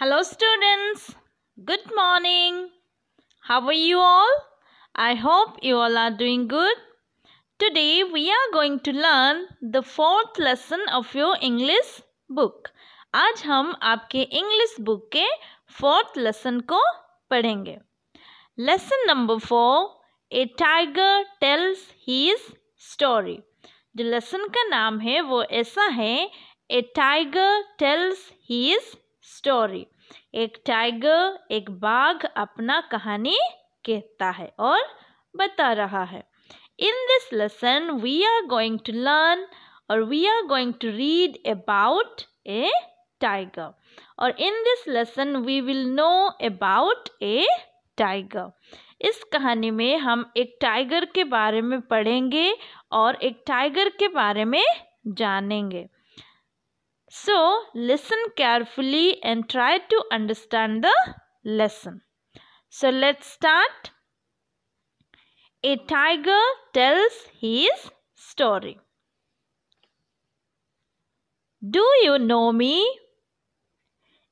Hello students, good morning. How are you all? I hope you all are doing good. Today we are going to learn the fourth lesson of your English book. आज हम आपके English book के fourth lesson को पढ़ेंगे Lesson number four. A tiger tells his story. जो lesson का नाम है वो ऐसा है a tiger tells his story एक टाइगर एक बाघ अपना कहानी कहता है और बता रहा है in this lesson we are going to learn और we are going to read about a tiger और in this lesson we will know about a tiger इस कहानी में हम एक टाइगर के बारे में पढ़ेंगे और एक टाइगर के बारे में जानेंगे So, listen carefully and try to understand the lesson. So, let's start. A tiger tells his story. do you know me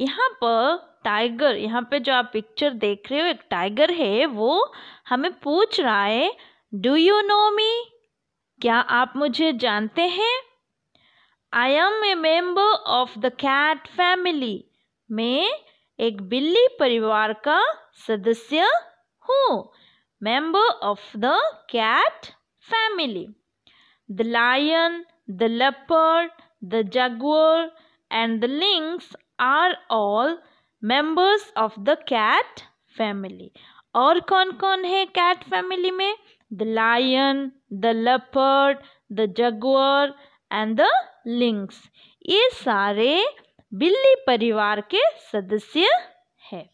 यहाँ पर टाइगर यहाँ पे जो आप पिक्चर देख रहे हो एक टाइगर है वो हमें पूछ रहा है डू यू नो मी क्या आप मुझे जानते हैं I am a member of the cat family. मैं एक बिल्ली परिवार का सदस्य हूँ member of the cat family. The lion, the leopard, the jaguar and the lynx are all members of the cat family. और कौन कौन है cat family में The lion, the leopard, the jaguar and the lynx ये सारे बिल्ली परिवार के सदस्य हैं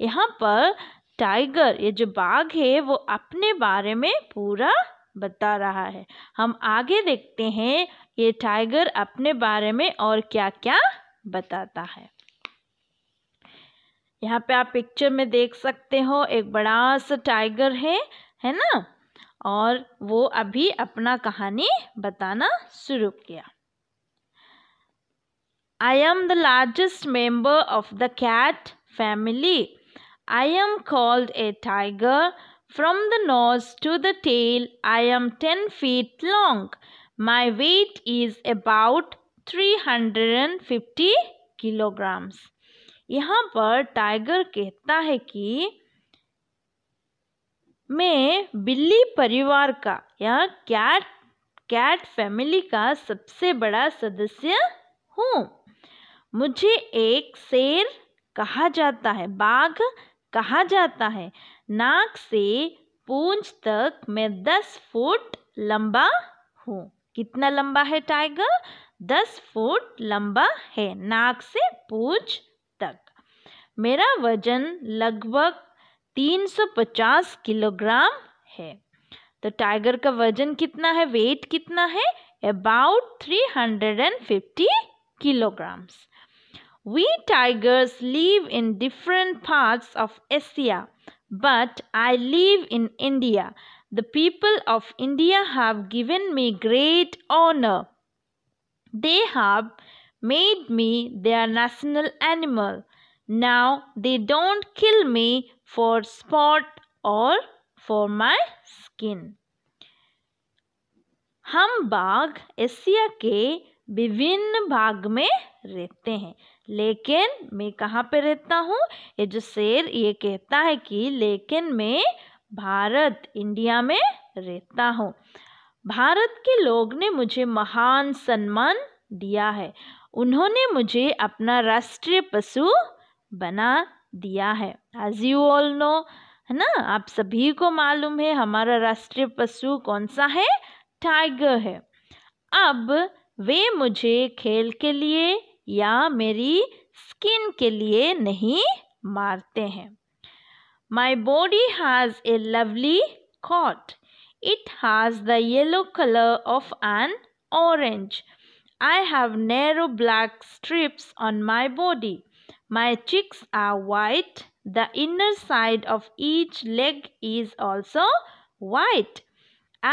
यहाँ पर टाइगर ये जो बाघ है वो अपने बारे में पूरा बता रहा है हम आगे देखते हैं ये टाइगर अपने बारे में और क्या क्या बताता है यहाँ पे आप पिक्चर में देख सकते हो एक बड़ा सा टाइगर है है ना और वो अभी अपना कहानी बताना शुरू किया I am the largest member of the cat family. I am called a tiger. From the nose to the tail, I am 10 feet long. My weight is about 350 kilograms. यहाँ पर टाइगर कहता है कि मैं बिल्ली परिवार का या कैट कैट फैमिली का सबसे बड़ा सदस्य हूँ मुझे एक शेर कहा जाता है बाघ कहा जाता है नाक से पूंछ तक मैं दस फुट लंबा हूँ कितना लंबा है टाइगर दस फुट लंबा है नाक से पूंछ तक मेरा वजन लगभग तीन सौ पचास किलोग्राम है तो टाइगर का वजन कितना है वेट कितना है about three hundred and fifty kilograms We tigers live in different parts of Asia, but I live in India. The people of India have given me great honor. They have made me their national animal. Now they don't kill me for sport or for my skin. हम बाघ Asia के विभिन्न भाग में रहते हैं लेकिन मैं कहाँ पे रहता हूँ ये जो शेर ये कहता है कि लेकिन मैं भारत इंडिया में रहता हूँ भारत के लोग ने मुझे महान सम्मान दिया है उन्होंने मुझे अपना राष्ट्रीय पशु बना दिया है एज यू ऑल नो है ना आप सभी को मालूम है हमारा राष्ट्रीय पशु कौन सा है टाइगर है अब वे मुझे खेल के लिए या मेरी स्किन के लिए नहीं मारते हैं my body has a lovely coat. It has the yellow color of an orange. I have narrow black strips on my body. My cheeks are white. The inner side of each leg is also white.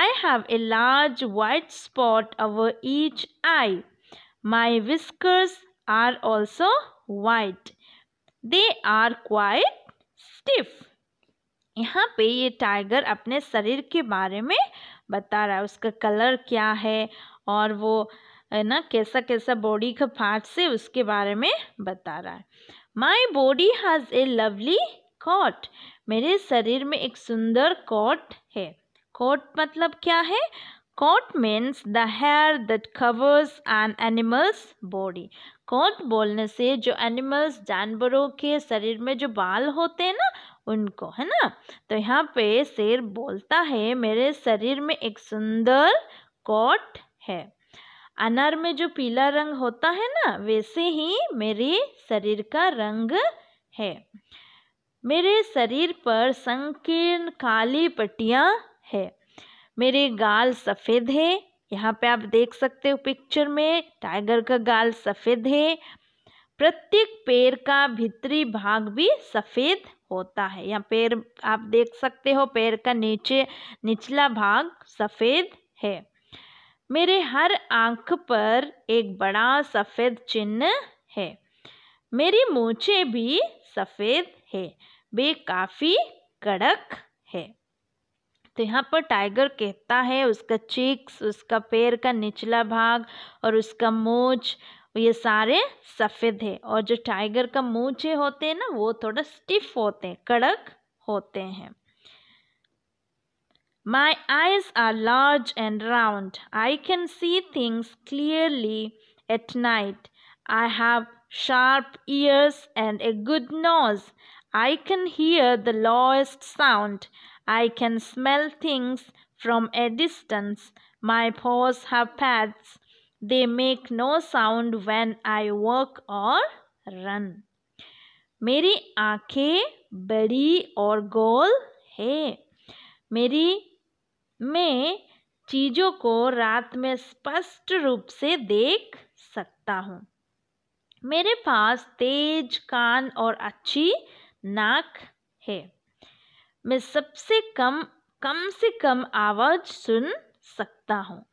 I have a large white spot over each eye. My whiskers are also white. They are quite stiff. यहाँ पे ये tiger अपने शरीर के बारे में बता रहा है उसका कलर क्या है और वो है ना कैसा कैसा बॉडी का पार्ट से उसके बारे में बता रहा है my body has a lovely coat मेरे शरीर में एक सुंदर कॉट है कॉट मतलब क्या है coat means the hair that covers an animal's body coat बोलने से जो एनिमल्स जानवरों के शरीर में जो बाल होते हैं ना उनको है ना तो यहाँ पे शेर बोलता है मेरे शरीर में एक सुंदर कोट है अनार में जो पीला रंग होता है ना वैसे ही मेरे शरीर का रंग है मेरे शरीर पर संकीर्ण काली पट्टियाँ है मेरे गाल सफ़ेद है यहाँ पे आप देख सकते हो पिक्चर में टाइगर का गाल सफ़ेद है प्रत्येक पेड़ का भीतरी भाग भी सफ़ेद होता है यहाँ पेड़ आप देख सकते हो पेड़ का नीचे निचला भाग सफ़ेद है मेरे हर आंख पर एक बड़ा सफ़ेद चिन्ह है मेरी मोचे भी सफ़ेद है वे काफ़ी कड़क है तो यहाँ पर टाइगर कहता है उसका चीक्स उसका पैर का निचला भाग और उसका मोच ये सारे सफ़ेद है और जो टाइगर का मूछे होते हैं ना वो थोड़ा स्टिफ होते हैं कड़क होते हैं My eyes are large and round. I can see things clearly at night. I have sharp ears and a good nose. I can hear the lowest sound. I can smell things from a distance. My paws have pads. They make no sound when I walk or run. मेरी आंखें बड़ी और गोल है मेरी मैं चीज़ों को रात में स्पष्ट रूप से देख सकता हूँ मेरे पास तेज कान और अच्छी नाक है मैं सबसे कम कम से कम आवाज़ सुन सकता हूँ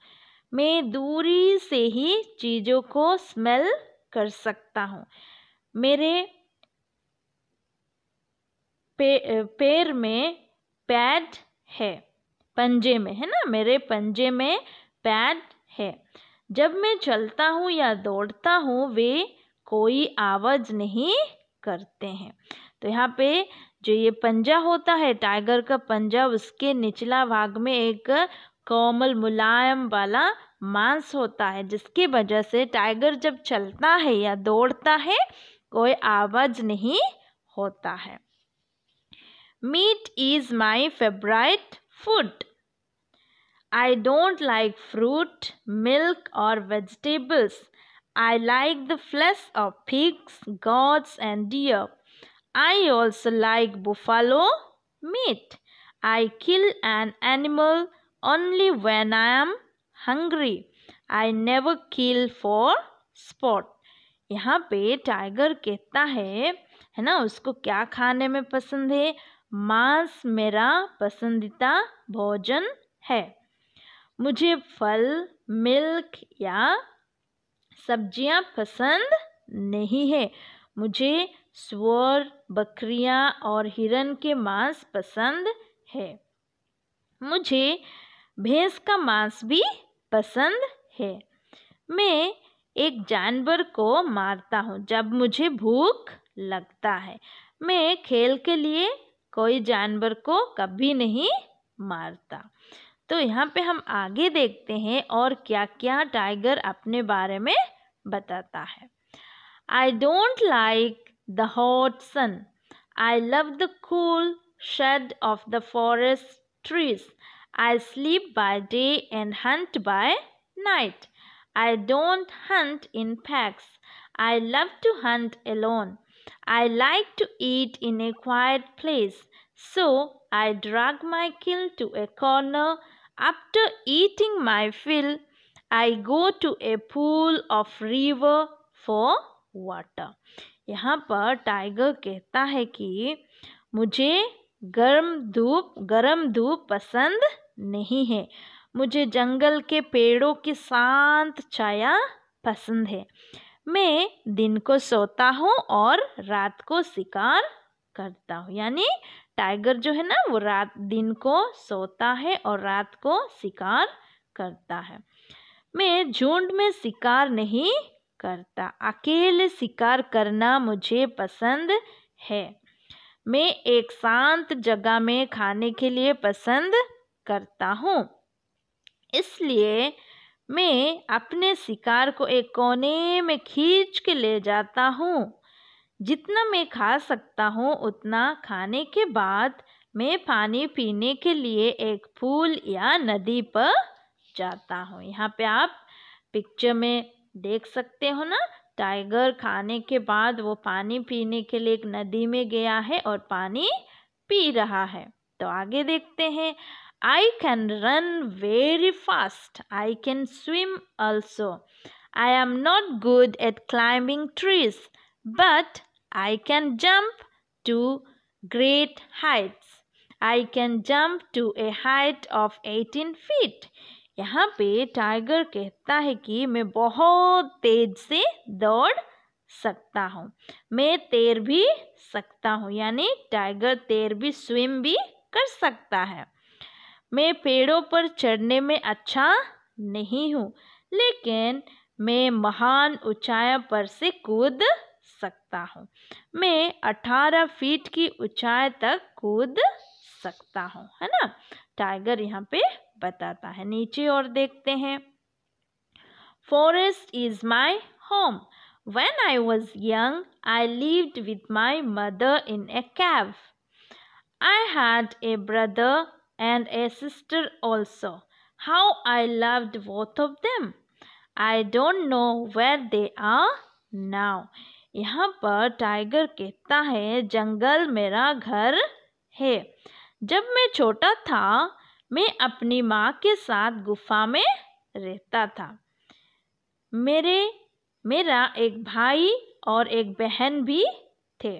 मैं दूरी से ही चीज़ों को स्मेल कर सकता हूँ मेरे पैर पे, में पैड है पंजे में है ना मेरे पंजे में पैड है जब मैं चलता हूँ या दौड़ता हूँ वे कोई आवाज़ नहीं करते हैं तो यहाँ पे जो ये पंजा होता है टाइगर का पंजा उसके निचला भाग में एक कोमल मुलायम वाला मांस होता है जिसकी वजह से टाइगर जब चलता है या दौड़ता है कोई आवाज़ नहीं होता है meat is my favourite food I don't like fruit milk और vegetables I like the flesh of pigs goats and deer I also like buffalo meat. I kill an animal only when I am hungry. I never kill for sport. यहाँ पे tiger कहता है है ना उसको क्या खाने में पसंद है मांस मेरा पसंदीदा भोजन है मुझे फल मिल्क या सब्जियाँ पसंद नहीं है मुझे स्वर बकरियां और हिरन के मांस पसंद है मुझे भैंस का मांस भी पसंद है मैं एक जानवर को मारता हूँ जब मुझे भूख लगता है मैं खेल के लिए कोई जानवर को कभी नहीं मारता तो यहाँ पे हम आगे देखते हैं और क्या क्या टाइगर अपने बारे में बताता है I don't like the hot sun. I love the cool shade of the forest trees. I sleep by day and hunt by night. I don't hunt in packs. I love to hunt alone. I like to eat in a quiet place. So I drag my kill to a corner. After eating my fill, I go to a pool of river for water. यहाँ पर tiger कहता है कि मुझे गर्म धूप गर्म धूप पसंद नहीं है मुझे जंगल के पेड़ों की शांत छाया पसंद है मैं दिन को सोता हूँ और रात को शिकार करता हूँ यानी टाइगर जो है ना वो रात दिन को सोता है और रात को शिकार करता है मैं झुंड में शिकार नहीं करता अकेले शिकार करना मुझे पसंद है मैं एक शांत जगह में खाने के लिए पसंद करता हूँ इसलिए मैं अपने शिकार को एक कोने में खींच के ले जाता हूँ जितना मैं खा सकता हूँ उतना खाने के बाद मैं पानी पीने के लिए एक फूल या नदी पर जाता हूँ यहाँ पे आप पिक्चर में देख सकते हो ना टाइगर खाने के बाद वो पानी पीने के लिए एक नदी में गया है और पानी पी रहा है तो आगे देखते हैं I can run very fast I can swim also I am not good at climbing trees but I can jump to great heights I can jump to a height of eighteen feet यहाँ पे tiger कहता है कि मैं बहुत तेज से दौड़ सकता हूँ मैं तैर भी सकता हूँ यानी टाइगर तैर भी स्विम भी कर सकता है मैं पेड़ों पर चढ़ने में अच्छा नहीं हूँ लेकिन मैं महान ऊंचाई पर से कूद सकता हूँ मैं अठारह फीट की ऊंचाई तक कूद सकता हूँ है ना टाइगर यहाँ पे बताता है नीचे और देखते हैं forest is my home when I was young I lived with my mother in a cave I had a brother and a sister also how I loved both of them I don't know where they are now यहाँ पर tiger कहता है जंगल मेरा घर है जब मैं छोटा था मैं अपनी माँ के साथ गुफा में रहता था मेरे मेरा एक भाई और एक बहन भी थे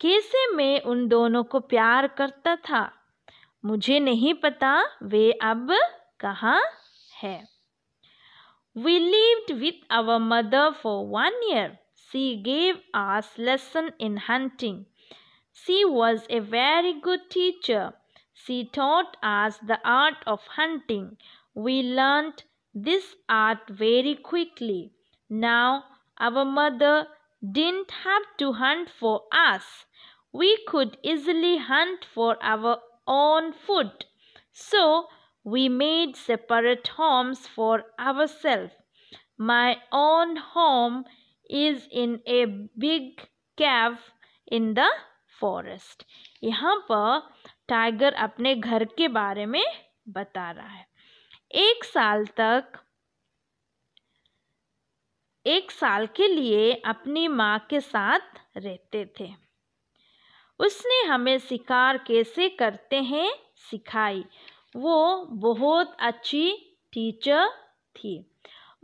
कैसे मैं उन दोनों को प्यार करता था मुझे नहीं पता वे अब कहाँ है we lived with our mother for one year she gave us lesson in hunting she was a very good teacher She taught us the art of hunting. We learnt this art very quickly. Now our mother didn't have to hunt for us. We could easily hunt for our own food. So we made separate homes for ourselves. My own home is in a big cave in the forest. यहाँ पर tiger अपने घर के बारे में बता रहा है एक साल तक एक साल के लिए अपनी माँ के साथ रहते थे उसने हमें शिकार कैसे करते हैं सिखाई वो बहुत अच्छी टीचर थी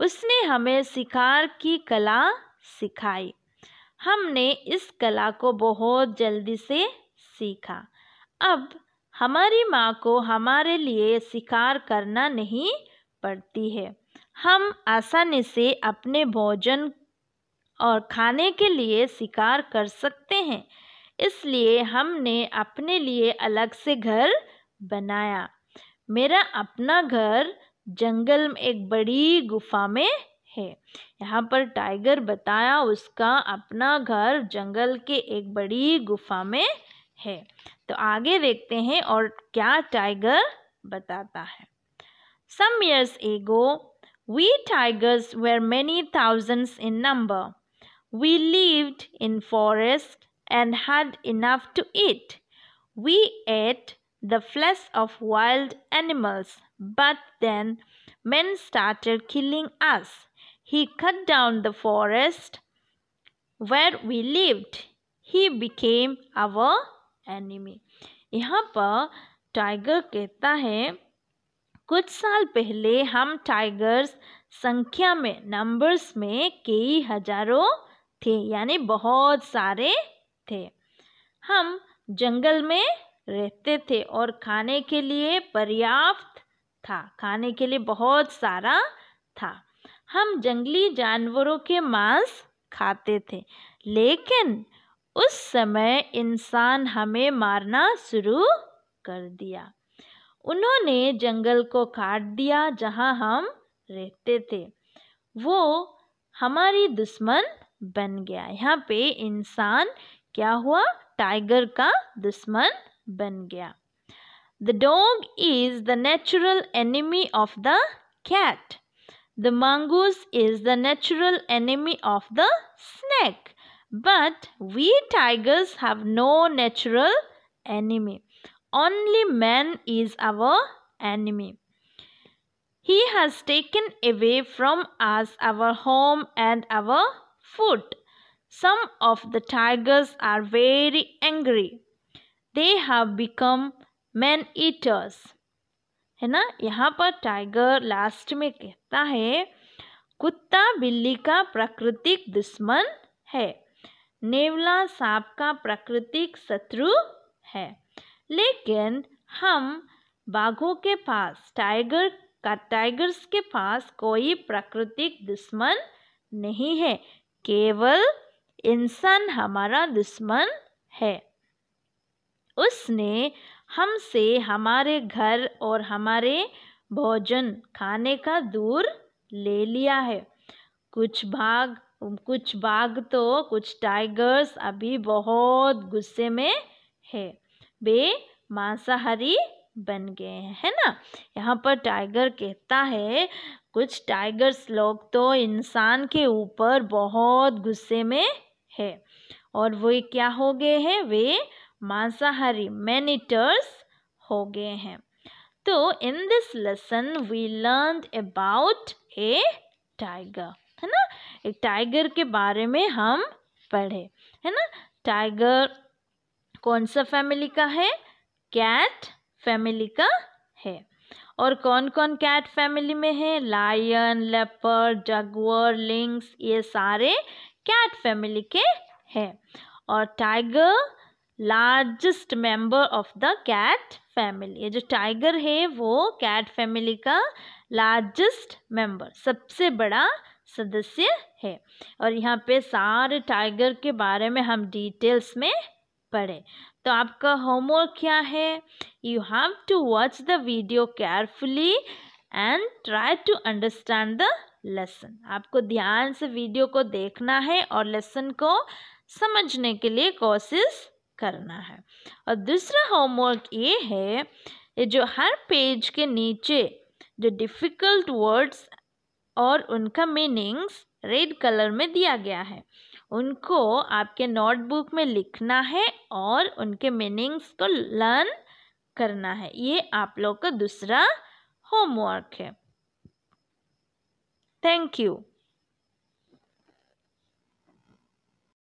उसने हमें शिकार की कला सिखाई हमने इस कला को बहुत जल्दी से सीखा अब हमारी माँ को हमारे लिए शिकार करना नहीं पड़ती है हम आसानी से अपने भोजन और खाने के लिए शिकार कर सकते हैं इसलिए हमने अपने लिए अलग से घर बनाया मेरा अपना घर जंगल में एक बड़ी गुफा में है यहाँ पर टाइगर बताया उसका अपना घर जंगल के एक बड़ी गुफा में है तो आगे देखते हैं और क्या टाइगर बताता है some years ago we tigers were many thousands in number we lived in forest and had enough to eat we ate the flesh of wild animals but then men started killing us he cut down the forest where we lived he became our enemy यहाँ पर tiger कहता है कुछ साल पहले हम tigers संख्या में नंबर्स में कई हजारों थे यानी बहुत सारे थे हम जंगल में रहते थे और खाने के लिए पर्याप्त था खाने के लिए बहुत सारा था हम जंगली जानवरों के मांस खाते थे लेकिन उस समय इंसान हमें मारना शुरू कर दिया उन्होंने जंगल को काट दिया जहां हम रहते थे वो हमारी दुश्मन बन गया यहाँ पे इंसान क्या हुआ टाइगर का दुश्मन बन गया the dog is the natural enemy of the cat the mongoose is the natural enemy of the snake But we tigers have no natural enemy. Only man is our enemy. He has taken away from us our home and our food. Some of the tigers are very angry. They have become man eaters. है ना यहाँ पर tiger last में कहता है कुत्ता बिल्ली का प्राकृतिक दुश्मन है नेवला सांप का प्राकृतिक शत्रु है लेकिन हम बाघों के पास टाइगर का टाइगर्स के पास कोई प्राकृतिक दुश्मन नहीं है केवल इंसान हमारा दुश्मन है उसने हमसे हमारे घर और हमारे भोजन खाने का दूर ले लिया है कुछ भाग कुछ बाघ तो कुछ टाइगर्स अभी बहुत गुस्से में है वे मांसाहारी बन गए हैं है ना यहाँ पर टाइगर कहता है कुछ टाइगर्स लोग तो इंसान के ऊपर बहुत गुस्से में है और वे क्या हो गए हैं वे मांसाहारी मैनिटर्स हो गए हैं तो in this lesson we learn about a tiger है ना एक टाइगर के बारे में हम पढ़े है ना टाइगर कौन सा फैमिली का है कैट फैमिली का है और कौन कौन कैट फैमिली में है लायन लेपर जगवर लिंक्स ये सारे कैट फैमिली के हैं और tiger largest member of the cat family ये जो टाइगर है वो कैट फैमिली का लार्जेस्ट मेंबर सबसे बड़ा सदस्य है और यहाँ पे सारे टाइगर के बारे में हम डिटेल्स में पढ़े तो आपका होमवर्क क्या है you have to watch the video carefully and try to understand the lesson आपको ध्यान से वीडियो को देखना है और लेसन को समझने के लिए कोशिश करना है और दूसरा होमवर्क ये है ये जो हर पेज के नीचे जो डिफ़िकल्ट वर्ड्स और उनका मीनिंग्स रेड कलर में दिया गया है उनको आपके नोटबुक में लिखना है और उनके मीनिंग्स को लर्न करना है ये आप लोग का दूसरा होमवर्क है थैंक यू